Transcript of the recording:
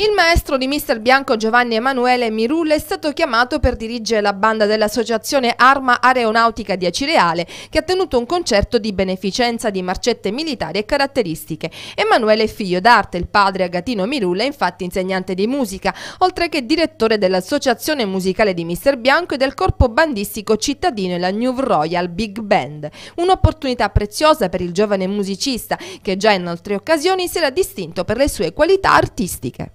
Il maestro di Mister Bianco Giovanni Emanuele Mirulle è stato chiamato per dirigere la banda dell'associazione Arma Aeronautica di Acireale che ha tenuto un concerto di beneficenza di marcette militari e caratteristiche. Emanuele è figlio d'arte, il padre Agatino Mirulle è infatti insegnante di musica, oltre che direttore dell'associazione musicale di Mister Bianco e del corpo bandistico cittadino e la New Royal Big Band. Un'opportunità preziosa per il giovane musicista che già in altre occasioni si era distinto per le sue qualità artistiche.